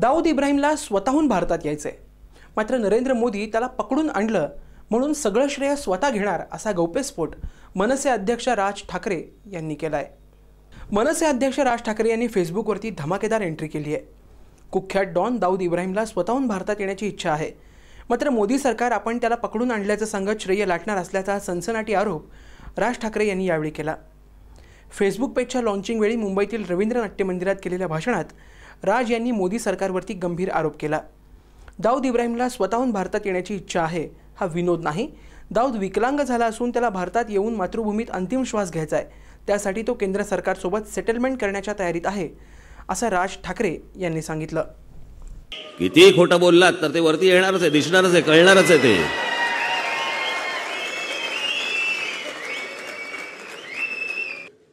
दाऊद इब्राहिमला स्वतःहून भारतात आहे मात्र नरेंद्र मोदी त्याला पकडून आणलं म्हणून सगळं श्रेय स्वतः घेणार असा गौप्यस्फोट मनसे अध्यक्ष राज ठाकरे यांनी केला आहे मनसे अध्यक्ष राज ठाकरे यांनी फेसबुकवरती धमाकेदार एंट्री केली आहे कुख्यात डॉन दाऊद इब्राहिमला स्वतःहून भारतात येण्याची इच्छा आहे मात्र मोदी सरकार आपण त्याला पकडून आणल्याचं सांगत श्रेय लाटणार असल्याचा सनसनाटी आरोप राज ठाकरे यांनी यावेळी केला फेसबुक पेजच्या लॉन्चिंगवेळी मुंबईतील रवींद्र नाट्य मंदिरात केलेल्या भाषणात राज यांनी मोदी सरकारवरती गंभीर आरोप केला दाऊद इब्राहिमला स्वतःहून भारतात येण्याची इच्छा आहे हा विनोद नाही दाऊद विकलांग झाला असून त्याला भारतात येऊन मातृभूमीत अंतिम श्वास घ्यायचा आहे त्यासाठी तो केंद्र सरकारसोबत सेटलमेंट करण्याच्या तयारीत आहे असं राज ठाकरे यांनी सांगितलं किती खोटं बोललात तर ते वरती येणारच आहे दिसणारच आहे कळणारच आहे ते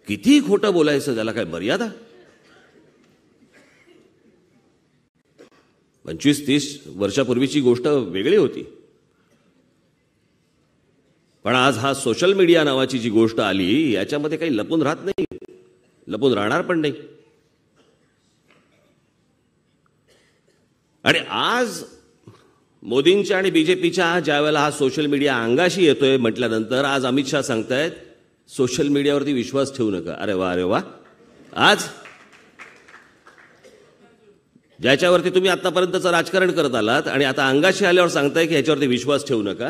किती खोटं बोलायचं त्याला काय मर्यादा पंचवीस तीस वर्षापूर्वीची गोष्ट वेगळी होती पण आज हा सोशल मीडिया नावाची जी गोष्ट आली याच्यामध्ये काही लपून राहत नाही लपून राहणार पण नाही आणि आज मोदींच्या आणि बीजेपीच्या ज्या वेळेला हा सोशल मीडिया अंगाशी येतोय म्हटल्यानंतर आज अमित शहा सांगतायत सोशल मीडियावरती विश्वास ठेवू नका अरे वा अरे वा आज ज्याच्यावरती तुम्ही आतापर्यंतचं राजकारण करत आलात आणि आता अंगाशी आल्यावर सांगताय की ह्याच्यावरती विश्वास ठेवू नका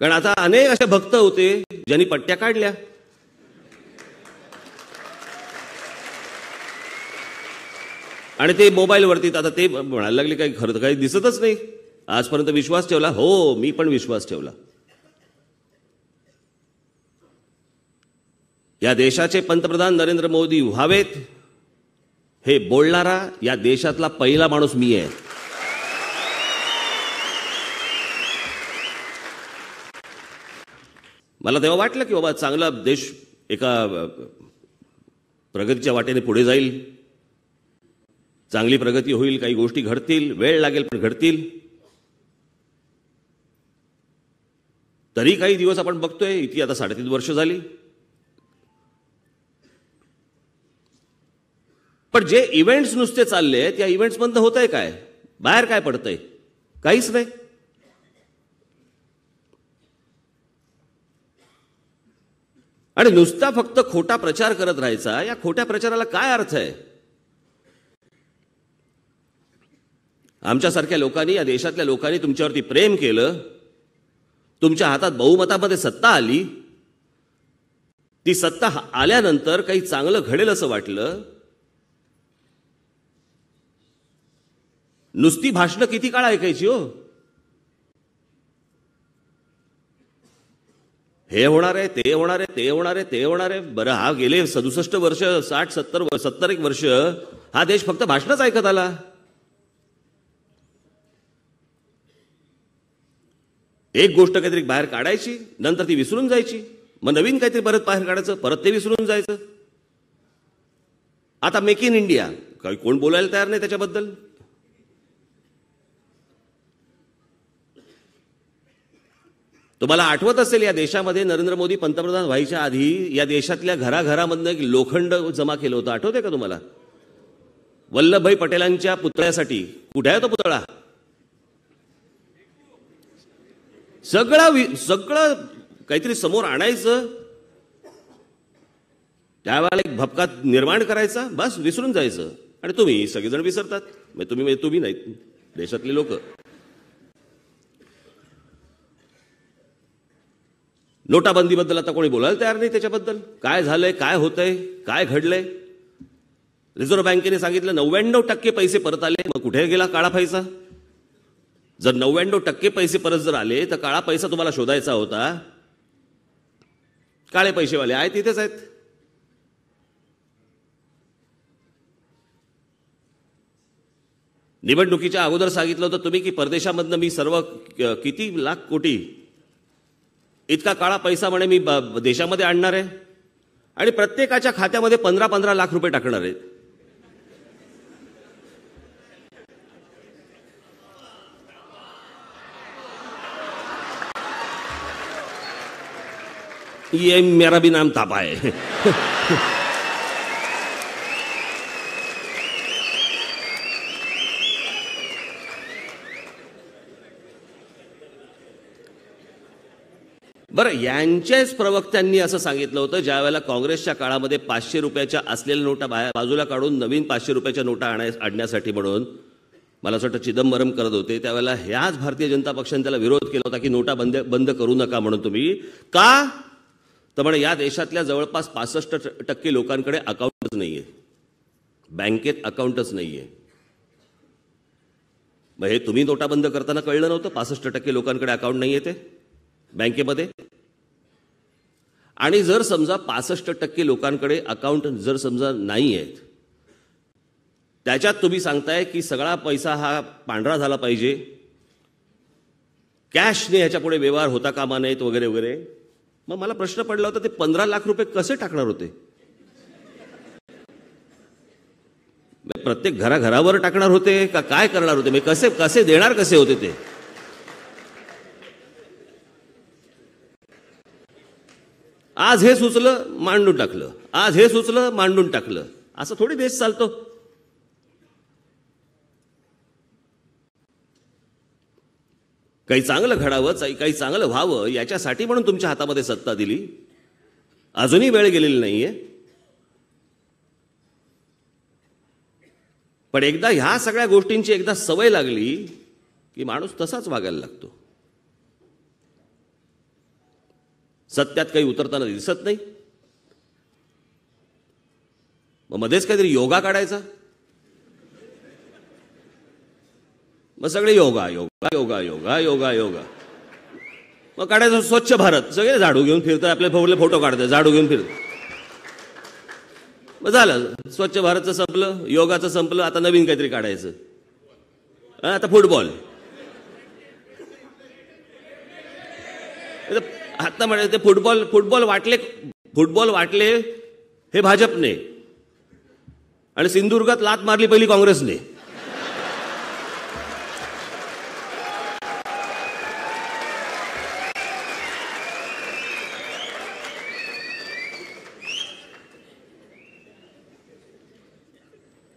कारण आता अनेक असे भक्त होते ज्यांनी पट्ट्या काढल्या आणि ते मोबाईलवरती आता ते म्हणायला लागले काही खरं काही दिसतच नाही आजपर्यंत विश्वास ठेवला हो मी पण विश्वास ठेवला या देशाचे पंतप्रधान नरेंद्र मोदी व्हावेत हे बोलणारा या देशातला पहिला माणूस मी आहे मला तेव्हा वाटलं की बाबा चांगला देश एका प्रगतीच्या वाटेने पुढे जाईल चांगली प्रगती होईल काही गोष्टी घडतील वेळ लागेल पण घडतील तरी काही दिवस आपण बघतोय इतकी आता साडेतीन वर्ष झाली पण जे इव्हेंट्स नुसते चालले आहेत या इव्हेंट्समधनं होत आहे काय बाहेर काय पडतंय काहीच नाही आणि नुसता फक्त खोटा प्रचार करत राहायचा या खोट्या प्रचाराला काय अर्थ आहे आमच्यासारख्या लोकांनी या देशातल्या लोकांनी तुमच्यावरती प्रेम केलं तुमच्या हातात बहुमतामध्ये सत्ता आली ती सत्ता आल्यानंतर काही चांगलं घडेल असं वाटलं नुसती भाषण किती काळ ऐकायची हो हे होणार आहे ते होणार आहे ते होणार आहे ते होणार आहे बरं हा गेले सदुसष्ट वर्ष साठ सत्तर सत्तर एक वर्ष हा देश फक्त भाषणच ऐकत आला एक गोष्ट काहीतरी बाहेर काढायची नंतर ती विसरून जायची मग नवीन काहीतरी परत बाहेर काढायचं परत ते विसरून जायचं आता मेक इन इंडिया काही कोण बोलायला तयार नाही त्याच्याबद्दल तुम्हाला आठवत असेल या देशामध्ये नरेंद्र मोदी पंतप्रधान व्हायच्या आधी या देशातल्या घराघरामधनं लोखंड जमा केलं होतं आठवते का तुम्हाला वल्लभभाई पटेलांच्या पुतळ्यासाठी कुठे आहे तो पुतळा सगळा सगळं काहीतरी समोर आणायचं त्यावेळेला एक भपका निर्माण करायचा बस विसरून जायचं आणि तुम्ही सगळेजण विसरतात म्हणजे तुम्ही म्हणजे तुम्ही नाही देशातले लोक नोटाबंदीबद्दल आता कोणी बोलायला तयार नाही त्याच्याबद्दल काय झालंय काय होतंय काय घडलंय रिझर्व्ह बँकेने सांगितलं नव्याण्णव टक्के पैसे परत आले मग कुठे गेला काळा पैसा जर नव्याण्णव टक्के पैसे परत जर आले तर काळा पैसा तुम्हाला शोधायचा होता काळे पैसेवाले आहेत तिथेच आहेत निवडणुकीच्या अगोदर सांगितलं होतं तुम्ही की परदेशामधनं मी सर्व किती लाख कोटी इतका काळा पैसा म्हणे मी देशामध्ये आणणार आहे आणि प्रत्येकाच्या खात्यामध्ये पंधरा पंधरा लाख रुपये टाकणार आहेत ये मेरा भी नाम तापा आहे बरं यांच्याच प्रवक्त्यांनी असं सांगितलं होतं ज्या वेळेला काँग्रेसच्या काळामध्ये पाचशे रुपयाच्या असलेल्या नोटा बाहेर बाजूला काढून नवीन पाचशे रुपयाच्या नोटा आणाय आणण्यासाठी म्हणून मला असं वाटतं चिदंबरम करत होते त्यावेळेला ह्याच भारतीय जनता पक्षाने त्याला विरोध केला होता की नोटा बंद बंद करू नका म्हणून तुम्ही का तर म्हणे या देशातल्या जवळपास पासष्ट टक्के लोकांकडे अकाउंटच नाहीये बँकेत अकाउंटच नाहीये मग हे तुम्ही नोटा बंद करताना कळलं नव्हतं पासष्ट टक्के लोकांकडे अकाउंट नाही ते बँकेमध्ये आणि जर समजा पासष्ट टक्के लोकांकडे अकाउंट जर समजा नाही आहेत त्याच्यात तुम्ही सांगताय की सगळा पैसा हा पांढरा झाला पाहिजे कॅशने पुढे व्यवहार होता कामा नयेत वगैरे वगैरे मग मला प्रश्न पडला होता ते पंधरा लाख रुपये कसे टाकणार होते म्हणजे प्रत्येक घराघरावर टाकणार होते का काय करणार होते मी म्हणजे कसे कसे देणार कसे होते ते आज हे सुचलं मांडून टाकलं आज हे सुचलं मांडून टाकलं असं थोडी देश चालतो काही चांगलं घडावं काही चांगलं व्हावं याच्यासाठी म्हणून तुमच्या हातामध्ये सत्ता दिली अजूनही वेळ गेलेली नाहीये पण एकदा ह्या सगळ्या गोष्टींची एकदा सवय लागली की माणूस तसाच वागायला लागतो सत्यात काही उतरताना दिसत नाही मग मध्येच काहीतरी योगा काढायचा मग सगळे योगा योगा योगा योगा योगा योगा मग काढायचं स्वच्छ भारत सगळे झाडू घेऊन फिरतात आपल्या फोटले फोटो काढतात झाडू घेऊन फिरतो मग झालं स्वच्छ भारतचं संपलं योगाचं संपलं आता नवीन काहीतरी काढायचं आता फुटबॉल आत्ता म्हणजे ते फुटबॉल फुटबॉल वाटले फुटबॉल वाटले हे भाजपने आणि सिंधुदुर्गात लात मारली पहिली काँग्रेसने